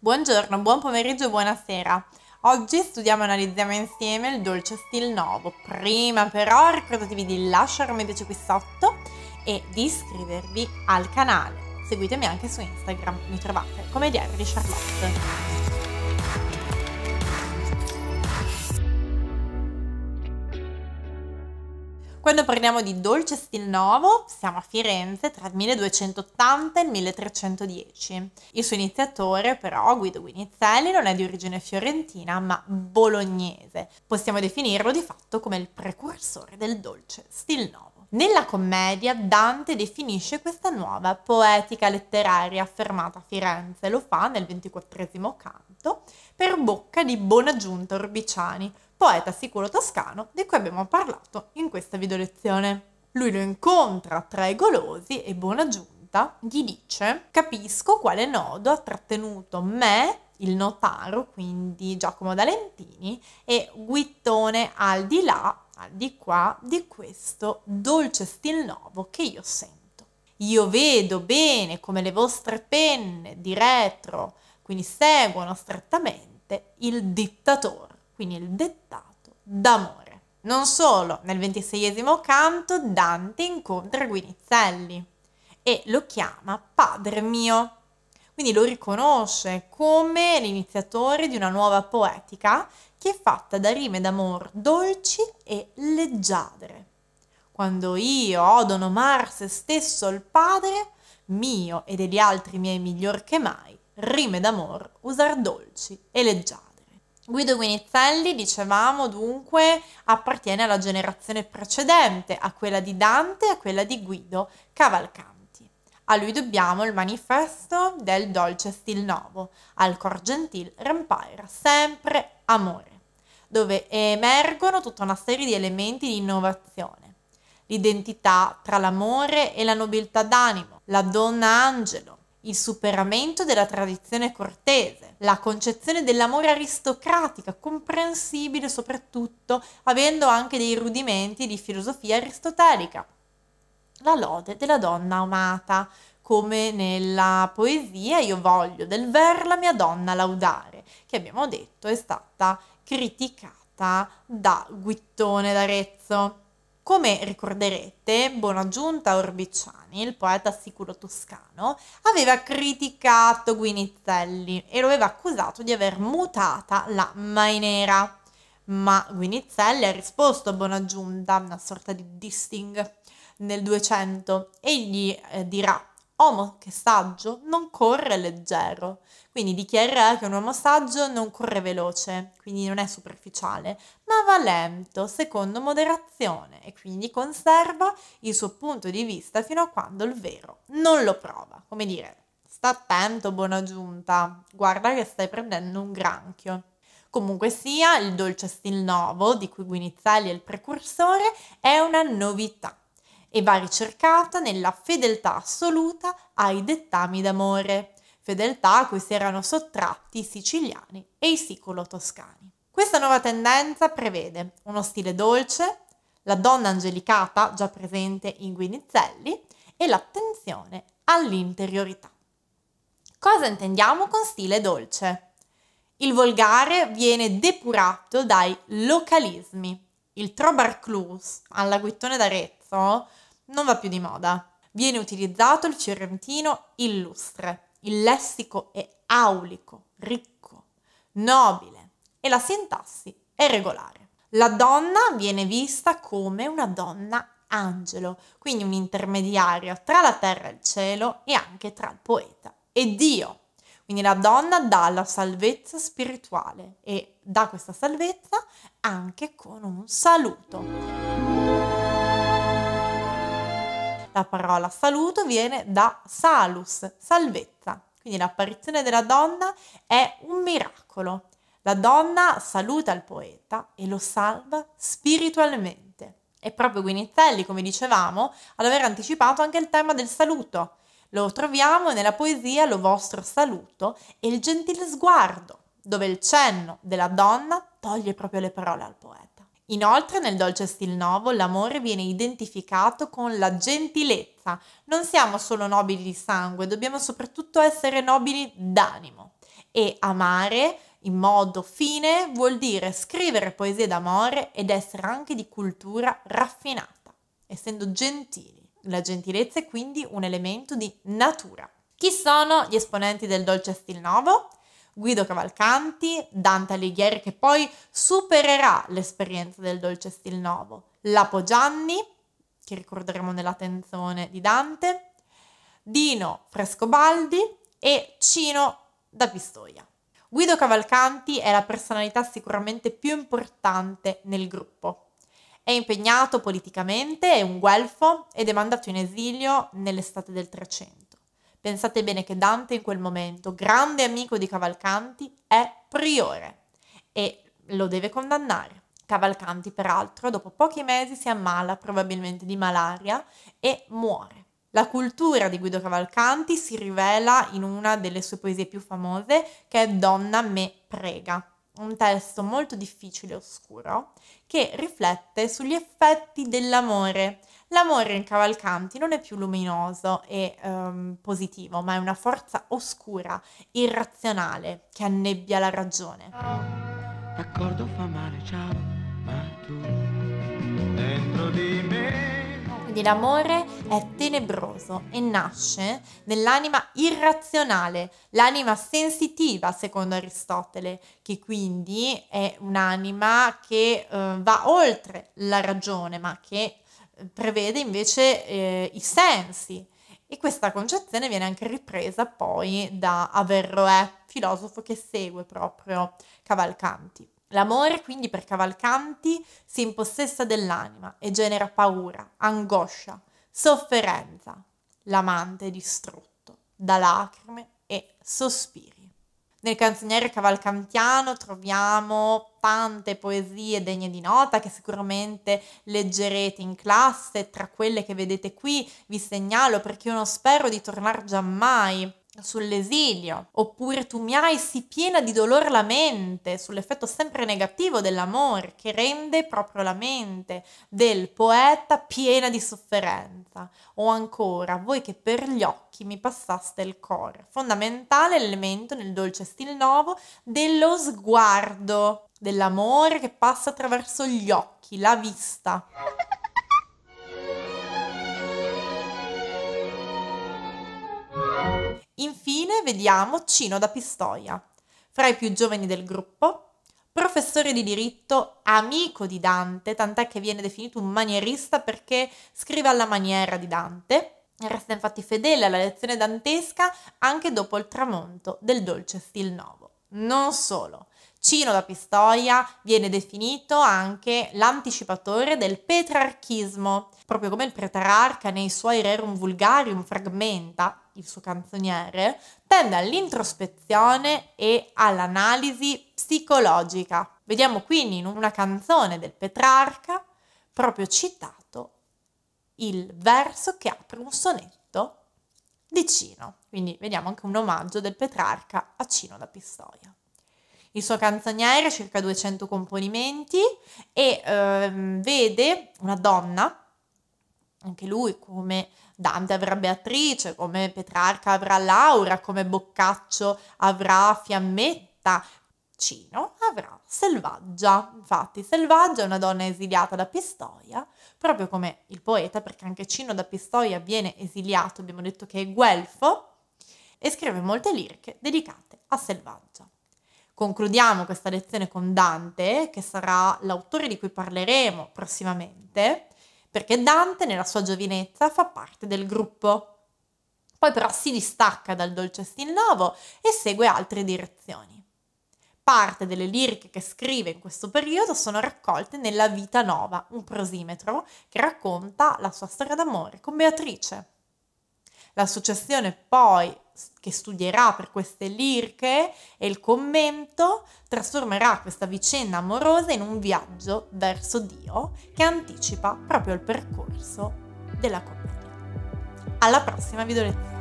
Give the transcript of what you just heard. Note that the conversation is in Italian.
Buongiorno, buon pomeriggio e buonasera. Oggi studiamo e analizziamo insieme il dolce stil nuovo. Prima però ricordatevi di lasciare un mi piace qui sotto e di iscrivervi al canale. Seguitemi anche su Instagram, mi trovate come Diario di Charlotte. Quando parliamo di dolce stil novo, siamo a Firenze tra il 1280 e il 1310. Il suo iniziatore, però, Guido Guinizelli, non è di origine fiorentina, ma bolognese. Possiamo definirlo di fatto come il precursore del dolce stil novo. Nella commedia Dante definisce questa nuova poetica letteraria affermata a Firenze, lo fa nel ventiquattresimo canto, per bocca di Bonaggiunta Orbiciani, poeta sicuro toscano di cui abbiamo parlato in questa videolezione. Lui lo incontra tra i golosi e Bonaggiunta gli dice «Capisco quale nodo ha trattenuto me il notaro, quindi Giacomo D'Alentini, e Guittone al di là qua, ah, di qua, di questo dolce stil nuovo che io sento. Io vedo bene come le vostre penne di retro, quindi seguono strettamente il dittatore, quindi il dettato d'amore. Non solo, nel ventiseiesimo canto Dante incontra Guinizelli e lo chiama padre mio. Quindi lo riconosce come l'iniziatore di una nuova poetica che è fatta da rime d'amor dolci e leggiadre. Quando io odo nomar se stesso il padre, mio e degli altri miei miglior che mai, rime d'amor usar dolci e leggiadre. Guido Guinizelli, dicevamo dunque, appartiene alla generazione precedente, a quella di Dante e a quella di Guido Cavalcanti. A lui dobbiamo il manifesto del dolce stil novo, al cor gentil rampaira sempre amore, dove emergono tutta una serie di elementi di innovazione. L'identità tra l'amore e la nobiltà d'animo, la donna angelo, il superamento della tradizione cortese, la concezione dell'amore aristocratica, comprensibile soprattutto avendo anche dei rudimenti di filosofia aristotelica, la lode della donna amata, come nella poesia Io voglio del ver la mia donna laudare, che abbiamo detto è stata criticata da Guittone d'Arezzo. Come ricorderete, Bonaggiunta Orbiciani, il poeta sicuro toscano, aveva criticato Guinizelli e lo aveva accusato di aver mutata la mainera. Ma Guinizelli ha risposto a Bonaggiunta, una sorta di disting, nel 200. Egli eh, dirà Uomo che saggio non corre leggero, quindi dichiarerà che un uomo saggio non corre veloce, quindi non è superficiale, ma va lento, secondo moderazione, e quindi conserva il suo punto di vista fino a quando il vero non lo prova. Come dire, sta attento, buona giunta, guarda che stai prendendo un granchio. Comunque sia, il dolce stil novo, di cui Guinizelli è il precursore, è una novità e va ricercata nella fedeltà assoluta ai dettami d'amore, fedeltà a cui si erano sottratti i siciliani e i sicolo toscani Questa nuova tendenza prevede uno stile dolce, la donna angelicata già presente in Guinizelli e l'attenzione all'interiorità. Cosa intendiamo con stile dolce? Il volgare viene depurato dai localismi. Il trobarclus alla guittone d'Arezzo non va più di moda. Viene utilizzato il fiorentino illustre, il lessico è aulico, ricco, nobile e la sintassi è regolare. La donna viene vista come una donna angelo, quindi un intermediario tra la terra e il cielo e anche tra il poeta e Dio. Quindi la donna dà la salvezza spirituale e dà questa salvezza anche con un saluto. La parola saluto viene da salus, salvezza. Quindi l'apparizione della donna è un miracolo. La donna saluta il poeta e lo salva spiritualmente. È proprio Guinizelli, come dicevamo, ad aver anticipato anche il tema del saluto. Lo troviamo nella poesia Lo vostro saluto e il gentile sguardo, dove il cenno della donna toglie proprio le parole al poeta. Inoltre nel dolce stil novo l'amore viene identificato con la gentilezza. Non siamo solo nobili di sangue, dobbiamo soprattutto essere nobili d'animo. E amare in modo fine vuol dire scrivere poesie d'amore ed essere anche di cultura raffinata, essendo gentili. La gentilezza è quindi un elemento di natura. Chi sono gli esponenti del dolce stil novo? Guido Cavalcanti, Dante Alighieri che poi supererà l'esperienza del dolce stil novo, Lapo Gianni, che ricorderemo nella tenzone di Dante, Dino Frescobaldi e Cino da Pistoia. Guido Cavalcanti è la personalità sicuramente più importante nel gruppo. È impegnato politicamente, è un guelfo ed è mandato in esilio nell'estate del 300. Pensate bene che Dante in quel momento, grande amico di Cavalcanti, è priore e lo deve condannare. Cavalcanti, peraltro, dopo pochi mesi si ammala probabilmente di malaria e muore. La cultura di Guido Cavalcanti si rivela in una delle sue poesie più famose, che è Donna me prega un testo molto difficile e oscuro che riflette sugli effetti dell'amore. L'amore in Cavalcanti non è più luminoso e um, positivo, ma è una forza oscura, irrazionale, che annebbia la ragione. D'accordo fa male, ciao, ma tu dentro di me quindi l'amore è tenebroso e nasce nell'anima irrazionale, l'anima sensitiva secondo Aristotele, che quindi è un'anima che eh, va oltre la ragione, ma che eh, prevede invece eh, i sensi. E questa concezione viene anche ripresa poi da Averroè, filosofo che segue proprio Cavalcanti. L'amore, quindi, per Cavalcanti si impossessa dell'anima e genera paura, angoscia, sofferenza. L'amante è distrutto da lacrime e sospiri. Nel canzoniere cavalcantiano troviamo tante poesie degne di nota che sicuramente leggerete in classe, tra quelle che vedete qui vi segnalo perché io non spero di tornare giammai sull'esilio, oppure tu mi hai si piena di dolore la mente, sull'effetto sempre negativo dell'amore che rende proprio la mente del poeta piena di sofferenza, o ancora voi che per gli occhi mi passaste il cuore, fondamentale elemento nel dolce stil nuovo dello sguardo, dell'amore che passa attraverso gli occhi, la vista. Infine vediamo Cino da Pistoia, fra i più giovani del gruppo, professore di diritto, amico di Dante, tant'è che viene definito un manierista perché scrive alla maniera di Dante, resta infatti fedele alla lezione dantesca anche dopo il tramonto del dolce stil novo. Non solo, Cino da Pistoia viene definito anche l'anticipatore del petrarchismo, proprio come il pretararca nei suoi Rerum Vulgarium fragmenta, il suo canzoniere, tende all'introspezione e all'analisi psicologica. Vediamo quindi in una canzone del Petrarca, proprio citato, il verso che apre un sonetto di Cino. Quindi vediamo anche un omaggio del Petrarca a Cino da Pistoia il suo canzoniere, ha circa 200 componimenti, e ehm, vede una donna, anche lui come Dante avrà Beatrice, come Petrarca avrà Laura, come Boccaccio avrà Fiammetta, Cino avrà Selvaggia. Infatti Selvaggia è una donna esiliata da Pistoia, proprio come il poeta, perché anche Cino da Pistoia viene esiliato, abbiamo detto che è guelfo, e scrive molte liriche dedicate a Selvaggia. Concludiamo questa lezione con Dante, che sarà l'autore di cui parleremo prossimamente, perché Dante nella sua giovinezza fa parte del gruppo. Poi però si distacca dal dolce stil nuovo e segue altre direzioni. Parte delle liriche che scrive in questo periodo sono raccolte nella Vita Nova, un prosimetro che racconta la sua storia d'amore con Beatrice. La successione poi che studierà per queste lirche e il commento trasformerà questa vicenda amorosa in un viaggio verso Dio che anticipa proprio il percorso della commedia. Alla prossima video lezione!